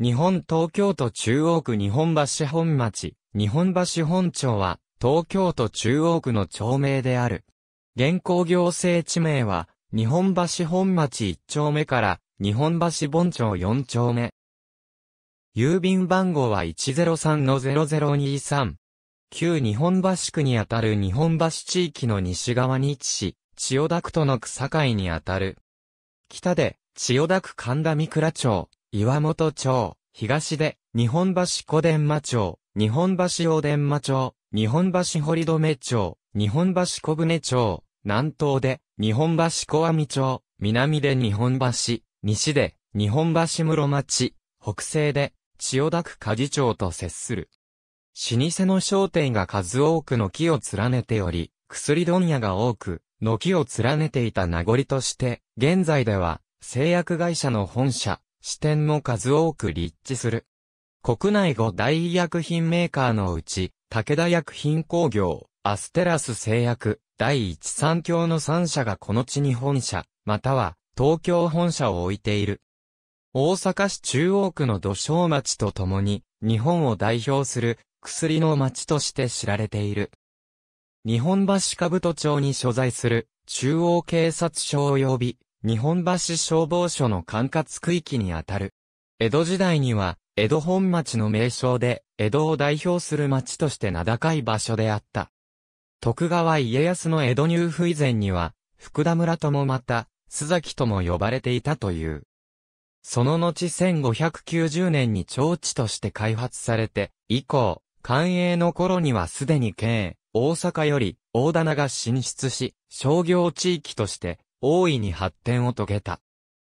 日本東京都中央区日本橋本町、日本橋本町は、東京都中央区の町名である。現行行政地名は、日本橋本町1丁目から、日本橋本町4丁目。郵便番号は103-0023。旧日本橋区にあたる日本橋地域の西側に位置し、千代田区との区境にあたる。北で、千代田区神田三倉町、岩本町、東で、日本橋小伝馬町、日本橋大伝馬町、日本橋堀留町、日本橋小舟町、南東で、日本橋小網町、南で日本橋、西で、日本橋室町、北西で、千代田区冶町と接する。老舗の商店が数多くの木を連ねており、薬問屋が多く、軒を連ねていた名残として、現在では、製薬会社の本社、支店も数多く立地する。国内5大医薬品メーカーのうち、武田薬品工業、アステラス製薬、第一三共の3社がこの地に本社、または東京本社を置いている。大阪市中央区の土生町とともに、日本を代表する薬の町として知られている。日本橋兜町に所在する中央警察署及び日本橋消防署の管轄区域にあたる。江戸時代には、江戸本町の名称で、江戸を代表する町として名高い場所であった。徳川家康の江戸入府以前には、福田村ともまた、須崎とも呼ばれていたという。その後1590年に町地として開発されて、以降、官営の頃にはすでに県大阪より、大棚が進出し、商業地域として、大いに発展を遂げた。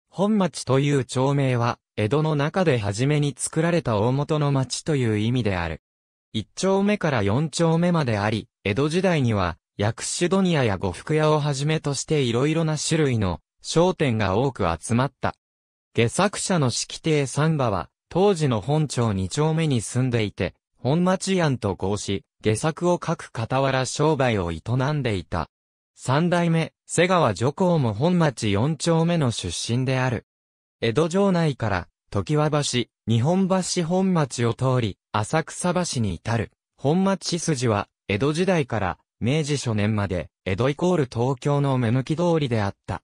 本町という町名は、江戸の中で初めに作られた大元の町という意味である。一丁目から四丁目まであり、江戸時代には、薬種問屋や呉服屋をはじめとしていろいろな種類の商店が多く集まった。下作者の式亭三馬は、当時の本町二丁目に住んでいて、本町庵と合し、下作を書く傍ら商売を営んでいた。三代目、瀬川女皇も本町四丁目の出身である。江戸城内から、時和橋、日本橋本町を通り、浅草橋に至る。本町筋は、江戸時代から、明治初年まで、江戸イコール東京の目向き通りであった。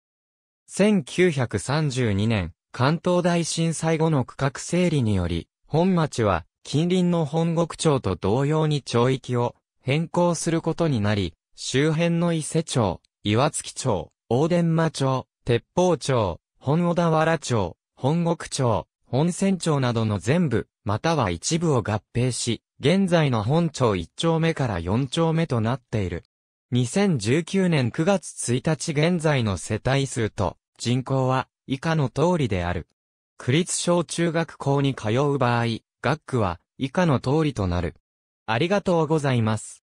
1932年、関東大震災後の区画整理により、本町は、近隣の本国町と同様に町域を変更することになり、周辺の伊勢町、岩月町、大伝馬町、鉄砲町、本小田原町、本国町、本船町などの全部、または一部を合併し、現在の本町1丁目から4丁目となっている。2019年9月1日現在の世帯数と人口は以下の通りである。区立小中学校に通う場合、学区は以下の通りとなる。ありがとうございます。